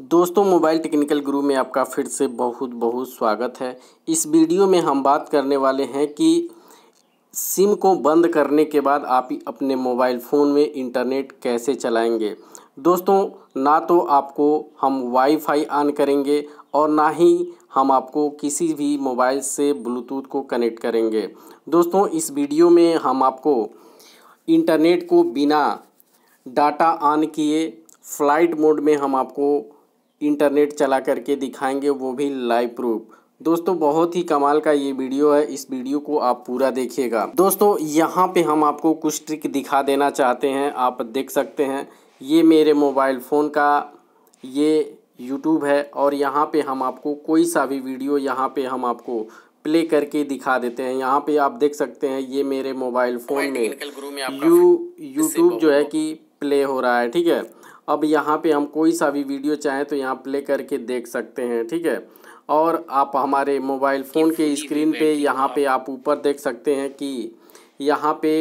दोस्तों mobile technical गुरु में आपका फिर से बहुत बहुत स्वागत है इस वीडियो में हम बात करने वाले हैं कि सिम को बंद करने के बाद आप अपने मोबाइल फ़ोन में इंटरनेट कैसे चलाएंगे दोस्तों ना तो आपको हम वाईफाई ऑन करेंगे और ना ही हम आपको किसी भी मोबाइल से ब्लूटूथ को कनेक्ट करेंगे दोस्तों इस वीडियो में हम आपको इंटरनेट को बिना डाटा ऑन किए फ़्लाइट मोड में हम आपको इंटरनेट चला करके दिखाएंगे वो भी लाइव प्रूफ दोस्तों बहुत ही कमाल का ये वीडियो है इस वीडियो को आप पूरा देखिएगा दोस्तों यहाँ पे हम आपको कुछ ट्रिक दिखा देना चाहते हैं आप देख सकते हैं ये मेरे मोबाइल फ़ोन का ये यूट्यूब है और यहाँ पे हम आपको कोई सा भी वीडियो यहाँ पे हम आपको प्ले करके दिखा देते हैं यहाँ पे आप देख सकते हैं ये मेरे मोबाइल फ़ोन में यू यूट्यूब जो है कि प्ले हो रहा है ठीक है अब यहाँ पे हम कोई सा भी वीडियो चाहें तो यहाँ प्ले करके देख सकते हैं ठीक है और आप हमारे मोबाइल फ़ोन के स्क्रीन पे यहाँ पे आप ऊपर देख सकते हैं कि यहाँ पे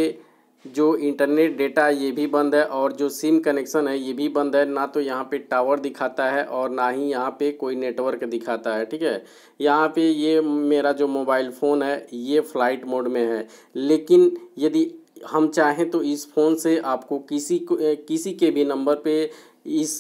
जो इंटरनेट डेटा ये भी बंद है और जो सिम कनेक्शन है ये भी बंद है ना तो यहाँ पे टावर दिखाता है और ना ही यहाँ पे कोई नेटवर्क दिखाता है ठीक है यहाँ पे ये मेरा जो मोबाइल फ़ोन है ये फ़्लाइट मोड में है लेकिन यदि हम चाहें तो इस फ़ोन से आपको किसी को किसी के भी नंबर पे इस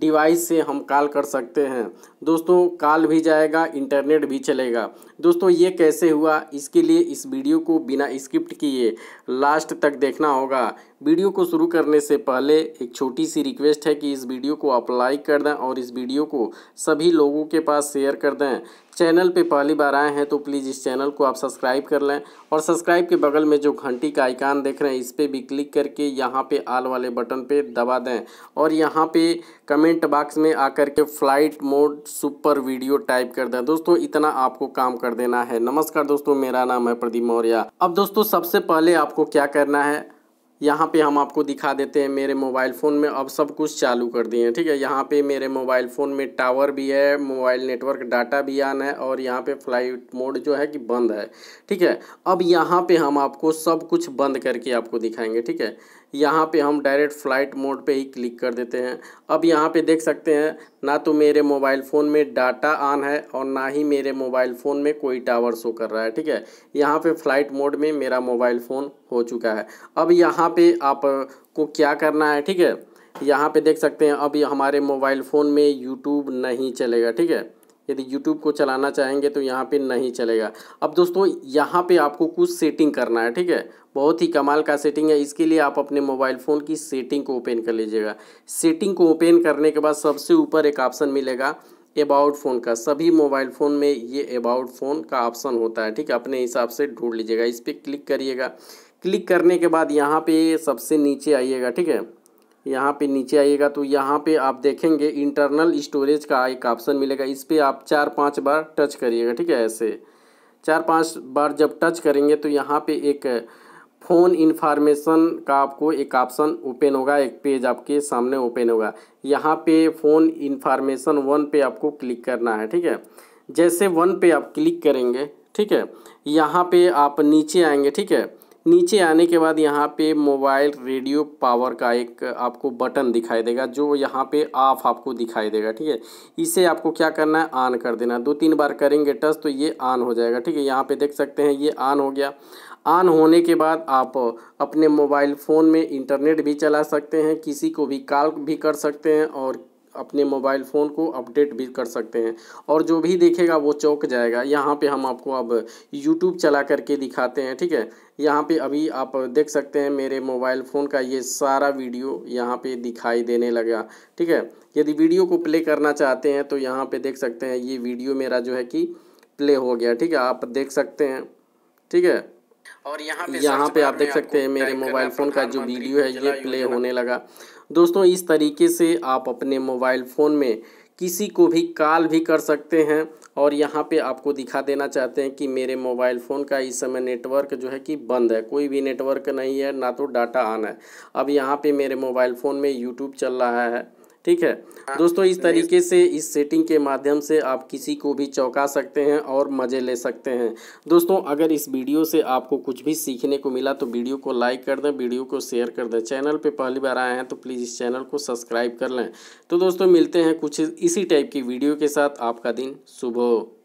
डिवाइस से हम कॉल कर सकते हैं दोस्तों कॉल भी जाएगा इंटरनेट भी चलेगा दोस्तों ये कैसे हुआ इसके लिए इस वीडियो को बिना स्क्रिप्ट किए लास्ट तक देखना होगा वीडियो को शुरू करने से पहले एक छोटी सी रिक्वेस्ट है कि इस वीडियो को आप लाइक कर दें और इस वीडियो को सभी लोगों के पास शेयर कर दें चैनल पे पहली बार आए हैं तो प्लीज़ इस चैनल को आप सब्सक्राइब कर लें और सब्सक्राइब के बगल में जो घंटी का आइकान देख रहे हैं इस पर भी क्लिक करके यहाँ पे आल वाले बटन पे दबा दें और यहाँ पे कमेंट बॉक्स में आकर के flight mode super video type कर दें दोस्तों इतना आपको काम कर देना है नमस्कार दोस्तों मेरा नाम है प्रदीप मौर्य अब दोस्तों सबसे पहले आपको क्या करना है यहाँ पे हम आपको दिखा देते हैं मेरे मोबाइल फ़ोन में अब सब कुछ चालू कर दिए हैं ठीक है यहाँ पे मेरे मोबाइल फ़ोन में टावर भी है मोबाइल नेटवर्क डाटा भी आन है और यहाँ पे फ्लाइट मोड जो है कि बंद है ठीक है अब यहाँ पे हम आपको सब कुछ बंद करके आपको दिखाएंगे ठीक है यहाँ पे हम डायरेक्ट फ़्लाइट मोड पे ही क्लिक कर देते हैं अब यहाँ पे देख सकते हैं ना तो मेरे मोबाइल फ़ोन में डाटा ऑन है और ना ही मेरे मोबाइल फ़ोन में कोई टावर शो कर रहा है ठीक है यहाँ पे फ़्लाइट मोड में मेरा मोबाइल फ़ोन हो चुका है अब यहाँ पे आपको क्या करना है ठीक है यहाँ पर देख सकते हैं अब हमारे मोबाइल फ़ोन में यूट्यूब नहीं चलेगा ठीक है यदि यूट्यूब को चलाना चाहेंगे तो यहाँ पे नहीं चलेगा अब दोस्तों यहाँ पे आपको कुछ सेटिंग करना है ठीक है बहुत ही कमाल का सेटिंग है इसके लिए आप अपने मोबाइल फ़ोन की सेटिंग को ओपन कर लीजिएगा सेटिंग को ओपन करने के बाद सबसे ऊपर एक ऑप्शन मिलेगा अबाउट फ़ोन का सभी मोबाइल फ़ोन में ये अबाउट फ़ोन का ऑप्शन होता है ठीक है अपने हिसाब से ढूंढ लीजिएगा इस पर क्लिक करिएगा क्लिक करने के बाद यहाँ पे सबसे नीचे आइएगा ठीक है यहाँ पे नीचे आइएगा तो यहाँ पे आप देखेंगे इंटरनल स्टोरेज का एक ऑप्शन मिलेगा इस पर आप चार पाँच बार टच करिएगा ठीक है ऐसे चार पाँच बार जब टच करेंगे तो यहाँ पे एक फ़ोन इन्फॉर्मेशन का आपको एक ऑप्शन ओपन होगा एक पेज आपके सामने ओपन होगा यहाँ पे फ़ोन इन्फॉर्मेशन वन पे आपको क्लिक करना है ठीक है जैसे वन पे आप क्लिक करेंगे ठीक है यहाँ पे आप नीचे आएंगे ठीक है नीचे आने के बाद यहाँ पे मोबाइल रेडियो पावर का एक आपको बटन दिखाई देगा जो यहाँ पे ऑफ आपको दिखाई देगा ठीक है इसे आपको क्या करना है ऑन कर देना दो तीन बार करेंगे टच तो ये ऑन हो जाएगा ठीक है यहाँ पे देख सकते हैं ये ऑन हो गया ऑन होने के बाद आप अपने मोबाइल फ़ोन में इंटरनेट भी चला सकते हैं किसी को भी कॉल भी कर सकते हैं और अपने मोबाइल फ़ोन को अपडेट भी कर सकते हैं और जो भी देखेगा वो चौक जाएगा यहाँ पे हम आपको अब यूट्यूब चला करके दिखाते हैं ठीक है यहाँ पे अभी आप देख सकते हैं मेरे मोबाइल फ़ोन का ये सारा वीडियो यहाँ पे दिखाई देने लगा ठीक है यदि वीडियो को प्ले करना चाहते हैं तो यहाँ पर देख सकते हैं ये वीडियो मेरा जो है कि प्ले हो गया ठीक है आप देख सकते हैं ठीक है और यहाँ पे यहाँ पे आप देख सकते हैं मेरे मोबाइल फ़ोन का जो वीडियो है ये प्ले होने लगा दोस्तों इस तरीके से आप अपने मोबाइल फ़ोन में किसी को भी कॉल भी कर सकते हैं और यहाँ पे आपको दिखा देना चाहते हैं कि मेरे मोबाइल फ़ोन का इस समय नेटवर्क जो है कि बंद है कोई भी नेटवर्क नहीं है ना तो डाटा आना है अब यहाँ पे मेरे मोबाइल फ़ोन में यूट्यूब चल रहा है ठीक है हाँ, दोस्तों इस तो तरीके से इस सेटिंग के माध्यम से आप किसी को भी चौंका सकते हैं और मज़े ले सकते हैं दोस्तों अगर इस वीडियो से आपको कुछ भी सीखने को मिला तो वीडियो को लाइक कर दें वीडियो को शेयर कर दें चैनल पे पहली बार आए हैं तो प्लीज़ इस चैनल को सब्सक्राइब कर लें तो दोस्तों मिलते हैं कुछ इसी टाइप की वीडियो के साथ आपका दिन शुभ हो